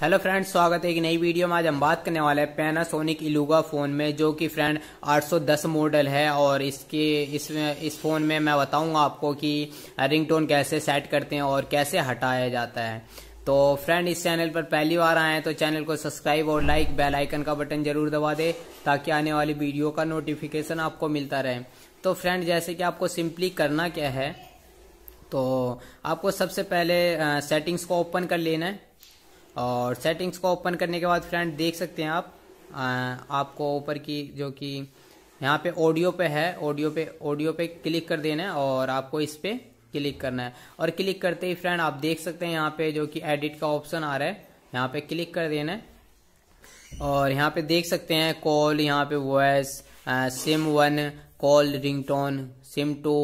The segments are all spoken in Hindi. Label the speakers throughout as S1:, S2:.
S1: हेलो फ्रेंड्स स्वागत है एक नई वीडियो में आज हम बात करने वाले हैं पैनासोनिक इलूगा फ़ोन में जो कि फ्रेंड 810 मॉडल है और इसके इसमें इस फ़ोन में मैं बताऊंगा आपको कि रिंगटोन कैसे सेट करते हैं और कैसे हटाया जाता है तो फ्रेंड इस चैनल पर पहली बार आए हैं तो चैनल को सब्सक्राइब और लाइक बेल आइकन का बटन जरूर दबा दे ताकि आने वाली वीडियो का नोटिफिकेशन आपको मिलता रहे तो फ्रेंड जैसे कि आपको सिंपली करना क्या है तो आपको सबसे पहले सेटिंग्स को ओपन कर लेना है और सेटिंग्स को ओपन करने के बाद फ्रेंड देख सकते हैं आप आ, आपको ऊपर की जो कि यहाँ पे ऑडियो पे है ऑडियो पे ऑडियो पे क्लिक कर देना है और आपको इस पर क्लिक करना है और क्लिक करते ही फ्रेंड आप देख सकते हैं यहाँ पे जो कि एडिट का ऑप्शन आ रहा है यहाँ पे क्लिक कर देना है और यहाँ पे देख सकते हैं कॉल यहाँ पे voice SIM one call ringtone SIM two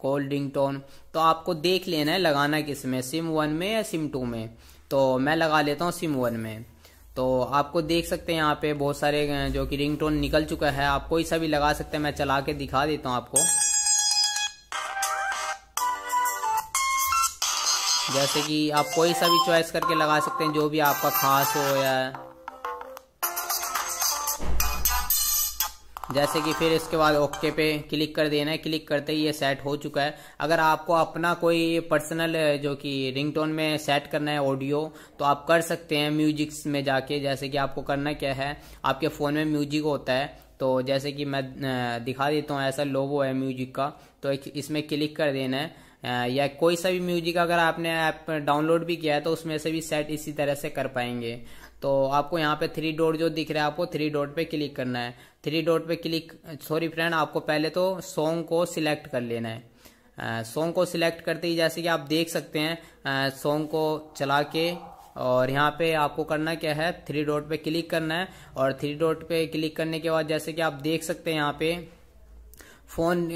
S1: call ringtone तो आपको देख लेना है लगाना किस में सिम वन में या सिम टू में तो मैं लगा लेता हूँ सिम वन में तो आपको देख सकते हैं यहाँ पे बहुत सारे जो कि रिंग टोन निकल चुका है आप कोई सा भी लगा सकते हैं मैं चला के दिखा देता हूँ आपको जैसे कि आप कोई सा भी चॉइस करके लगा सकते हैं जो भी आपका खास हो या जैसे कि फिर इसके बाद ओके पे क्लिक कर देना है क्लिक करते ही ये सेट हो चुका है अगर आपको अपना कोई पर्सनल जो कि रिंगटोन में सेट करना है ऑडियो तो आप कर सकते हैं म्यूजिक्स में जाके जैसे कि आपको करना क्या है आपके फ़ोन में म्यूजिक होता है तो जैसे कि मैं दिखा देता हूँ ऐसा लोगो है म्यूजिक का तो इसमें क्लिक कर देना है या कोई सा भी म्यूजिक अगर आपने ऐप आप डाउनलोड भी किया है तो उसमें से भी सेट इसी तरह से कर पाएंगे तो आपको यहाँ पे थ्री डॉट जो दिख रहा है आपको थ्री डॉट पे क्लिक करना है थ्री डॉट पे क्लिक सॉरी फ्रेंड आपको पहले तो सॉन्ग को सिलेक्ट कर लेना है सॉन्ग को सिलेक्ट करते ही जैसे कि आप देख सकते हैं सॉन्ग को चला के और यहाँ पे आपको करना क्या है थ्री डॉट पे क्लिक करना है और थ्री डॉट पे क्लिक करने के बाद जैसे कि आप देख सकते हैं यहाँ पे फोन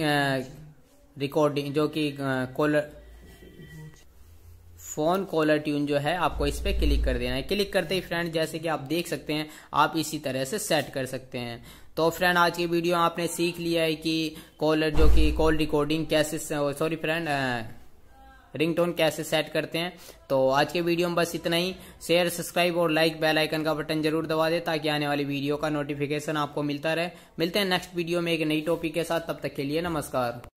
S1: रिकॉर्डिंग जो कि कॉलर फोन कॉलर ट्यून जो है आपको इस पर क्लिक कर देना है क्लिक करते ही फ्रेंड जैसे कि आप देख सकते हैं आप इसी तरह से सेट कर सकते हैं तो फ्रेंड आज की वीडियो आपने सीख लिया है कि कॉलर जो कि कॉल रिकॉर्डिंग कैसे सॉरी फ्रेंड रिंगटोन कैसे सेट करते हैं तो आज के वीडियो में बस इतना ही शेयर सब्सक्राइब और लाइक बेल आइकन का बटन जरूर दबा दे ताकि आने वाली वीडियो का नोटिफिकेशन आपको मिलता रहे मिलते हैं नेक्स्ट वीडियो में एक नई टॉपिक के साथ तब तक के लिए नमस्कार